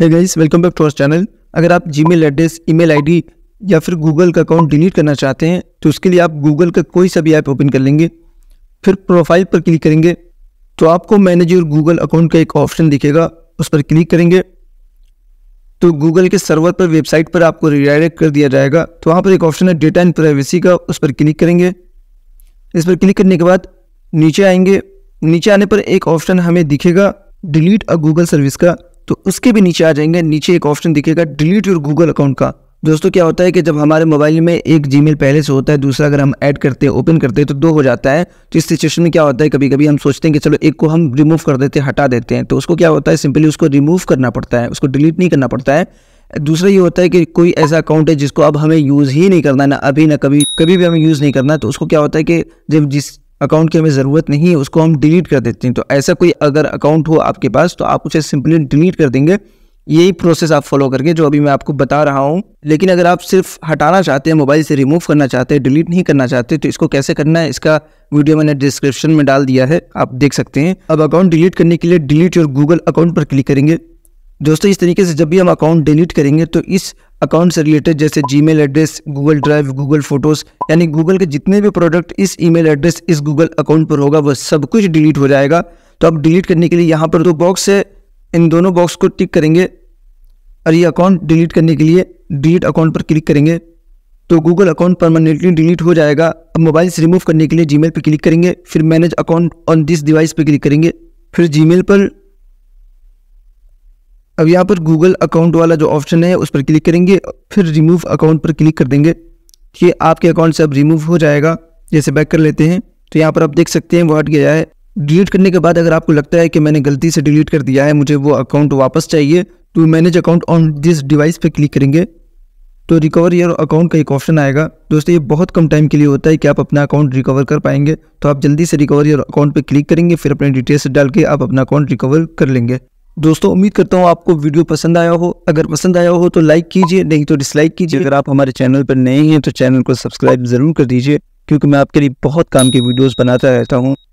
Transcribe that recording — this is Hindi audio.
है guys welcome back to our channel अगर आप जीमेल एड्रेस ईमेल आईडी या फिर गूगल का अकाउंट डिलीट करना चाहते हैं तो उसके लिए आप गूगल का कोई सा भी ऐप ओपन कर लेंगे फिर प्रोफाइल पर क्लिक करेंगे तो आपको मैनेज योर गूगल अकाउंट का एक ऑप्शन दिखेगा उस पर क्लिक करेंगे तो गूगल के सर्वर पर वेबसाइट पर आपको रिडायरेक्ट कर दिया जाएगा तो वहाँ पर एक ऑप्शन है डेटा एंड प्राइवेसी का उस पर क्लिक करेंगे इस पर क्लिक करने के बाद नीचे आएंगे नीचे आने पर एक ऑप्शन हमें दिखेगा डिलीट अ गूगल सर्विस का तो उसके भी नीचे आ जाएंगे नीचे एक ऑप्शन दिखेगा डिलीट योर गूगल अकाउंट का दोस्तों क्या होता है कि जब हमारे मोबाइल में एक जी पहले से होता है दूसरा अगर हम ऐड करते हैं ओपन करते हैं तो दो हो जाता है तो इस सिचुएशन में क्या होता है कभी कभी हम सोचते हैं कि चलो एक को हम रिमूव कर देते हैं हटा देते हैं तो उसको क्या होता है सिंपली उसको रिमूव करना पड़ता है उसको डिलीट नहीं करना पड़ता है दूसरा ये होता है कि कोई ऐसा अकाउंट है जिसको अब हमें यूज़ ही नहीं करना ना अभी ना कभी कभी भी हमें यूज़ नहीं करना तो उसको क्या होता है कि जब जिस अकाउंट की हमें ज़रूरत नहीं है उसको हम डिलीट कर देते हैं तो ऐसा कोई अगर अकाउंट हो आपके पास तो आप उसे सिंपली डिलीट कर देंगे यही प्रोसेस आप फॉलो करके जो अभी मैं आपको बता रहा हूँ लेकिन अगर आप सिर्फ हटाना चाहते हैं मोबाइल से रिमूव करना चाहते हैं डिलीट नहीं करना चाहते तो इसको कैसे करना है इसका वीडियो मैंने डिस्क्रिप्शन में डाल दिया है आप देख सकते हैं अब अकाउंट डिलीट करने के लिए डिलीट योर गूगल अकाउंट पर क्लिक करेंगे दोस्तों इस तरीके से जब भी हम अकाउंट डिलीट करेंगे तो इस अकाउंट से रिलेटेड जैसे Gmail address Google drive Google photos यानी गूगल के जितने भी प्रोडक्ट इस ईमेल एड्रेस इस गूगल अकाउंट पर होगा वह सब कुछ डिलीट हो जाएगा तो आप डिलीट करने के लिए यहाँ पर दो बॉक्स है इन दोनों बॉक्स को टिक करेंगे और ये अकाउंट डिलीट करने के लिए डिलीट अकाउंट पर क्लिक करेंगे तो गूगल अकाउंट परमानेंटली डिलीट हो जाएगा अब मोबाइल से रिमूव करने के लिए जीमेल पर क्लिक करेंगे फिर manage account on this device पर क्लिक करेंगे फिर जीमेल पर अब यहाँ पर गूगल अकाउंट वाला जो ऑप्शन है उस पर क्लिक करेंगे फिर रिमूव अकाउंट पर क्लिक कर देंगे ये आपके अकाउंट से अब रिमूव हो जाएगा जैसे बैक कर लेते हैं तो यहाँ पर आप देख सकते हैं वो हट गया है डिलीट करने के बाद अगर आपको लगता है कि मैंने गलती से डिलीट कर दिया है मुझे वो अकाउंट वापस चाहिए तो manage account on this device पर क्लिक करेंगे तो रिकवर योर अकाउंट का एक ऑप्शन आएगा दोस्तों ये बहुत कम टाइम के लिए होता है कि आप अपना अकाउंट रिकवर कर पाएंगे तो आप जल्दी से रिकवर योर अकाउंट पर क्लिक करेंगे फिर अपने डिटेल्स डाल के आप अपना अकाउंट रिकवर कर लेंगे दोस्तों उम्मीद करता हूँ आपको वीडियो पसंद आया हो अगर पसंद आया हो तो लाइक कीजिए नहीं तो डिसलाइक कीजिए अगर आप हमारे चैनल पर नए हैं तो चैनल को सब्सक्राइब ज़रूर कर दीजिए क्योंकि मैं आपके लिए बहुत काम की वीडियोस बनाता रहता हूँ